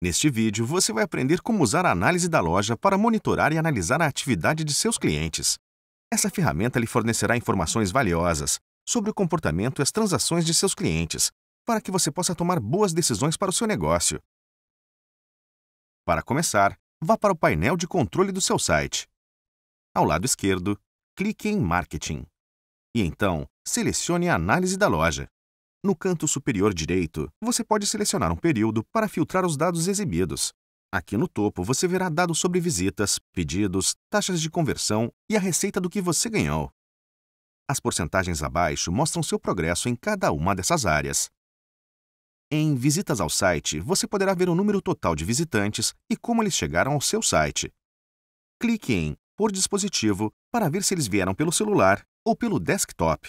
Neste vídeo, você vai aprender como usar a análise da loja para monitorar e analisar a atividade de seus clientes. Essa ferramenta lhe fornecerá informações valiosas sobre o comportamento e as transações de seus clientes, para que você possa tomar boas decisões para o seu negócio. Para começar, vá para o painel de controle do seu site. Ao lado esquerdo, clique em Marketing. E então, selecione a análise da loja. No canto superior direito, você pode selecionar um período para filtrar os dados exibidos. Aqui no topo você verá dados sobre visitas, pedidos, taxas de conversão e a receita do que você ganhou. As porcentagens abaixo mostram seu progresso em cada uma dessas áreas. Em Visitas ao site, você poderá ver o número total de visitantes e como eles chegaram ao seu site. Clique em Por dispositivo para ver se eles vieram pelo celular ou pelo desktop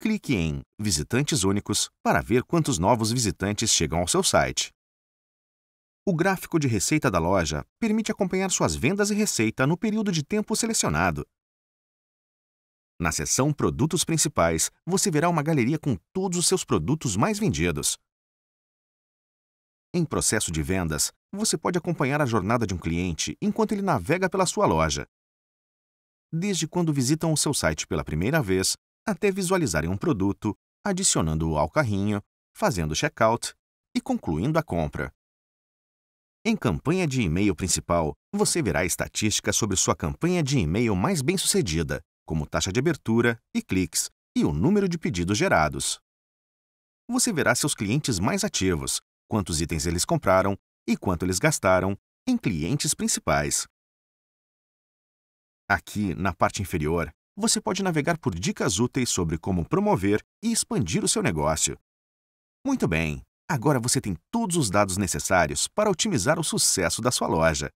clique em Visitantes Únicos para ver quantos novos visitantes chegam ao seu site. O gráfico de receita da loja permite acompanhar suas vendas e receita no período de tempo selecionado. Na seção Produtos Principais, você verá uma galeria com todos os seus produtos mais vendidos. Em processo de vendas, você pode acompanhar a jornada de um cliente enquanto ele navega pela sua loja. Desde quando visitam o seu site pela primeira vez até visualizarem um produto, adicionando-o ao carrinho, fazendo checkout e concluindo a compra. Em campanha de e-mail principal, você verá estatísticas sobre sua campanha de e-mail mais bem-sucedida, como taxa de abertura e cliques, e o número de pedidos gerados. Você verá seus clientes mais ativos, quantos itens eles compraram e quanto eles gastaram em clientes principais. Aqui, na parte inferior, você pode navegar por dicas úteis sobre como promover e expandir o seu negócio. Muito bem, agora você tem todos os dados necessários para otimizar o sucesso da sua loja.